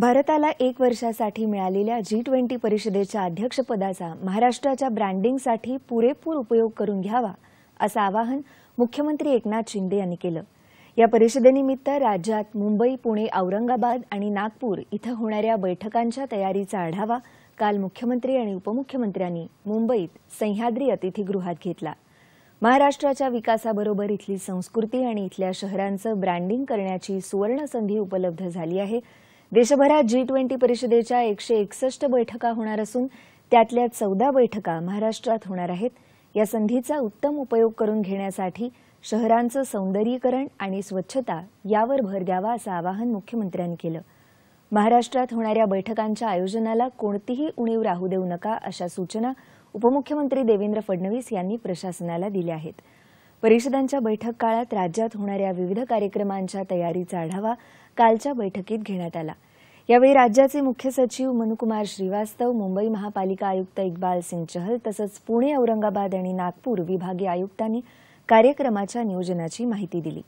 भारताला एक वर्षासाठी मिळालेल्या जी ट्वेंटी परिषदेच्या अध्यक्षपदाचा महाराष्ट्राच्या ब्रँडिंगसाठी पुरेपूर उपयोग करून घ्यावा असं आवाहन मुख्यमंत्री एकनाथ शिंदे यांनी केलं या परिषदेनिमित्त राज्यात मुंबई पुणे औरंगाबाद आणि नागपूर इथं होणाऱ्या बैठकांच्या तयारीचा आढावा काल मुख्यमंत्री आणि उपमुख्यमंत्र्यांनी मुंबईत सह्याद्री अतिथीगृहात घेतला महाराष्ट्राच्या विकासाबरोबर इथली संस्कृती आणि इथल्या शहरांचं ब्रँडिंग करण्याची सुवर्ण संधी उपलब्ध झाली आहे देशभरात जी ट्वेंटी परिषदेच्या एकशे एकसष्ट बैठका होणार असून त्यातल्या चौदा बैठका महाराष्ट्रात होणार आहेत या संधीचा उत्तम उपयोग करून घेण्यासाठी शहरांचं सौंदर्यीकरण आणि स्वच्छता यावर भर द्यावा असं आवाहन मुख्यमंत्र्यांनी केलं महाराष्ट्रात होणाऱ्या बैठकांच्या आयोजनाला कोणतीही उणीव राहू देऊ नका अशा सूचना उपमुख्यमंत्री देवेंद्र फडणवीस यांनी प्रशासनाला दिल्या आहेत परिषदांच्या बैठक काळात राज्यात होणाऱ्या विविध कार्यक्रमांच्या तयारीचा आढावा कालच्या बैठकीत घेण्यात आला यावेळी राज्याचे मुख्य सचिव मनुकुमार श्रीवास्तव मुंबई महापालिका आयुक्त इक्बाल सिंग चहल तसंच पुणे औरंगाबाद आणि नागपूर विभागीय आयुक्तांनी कार्यक्रमाच्या नियोजनाची माहिती दिली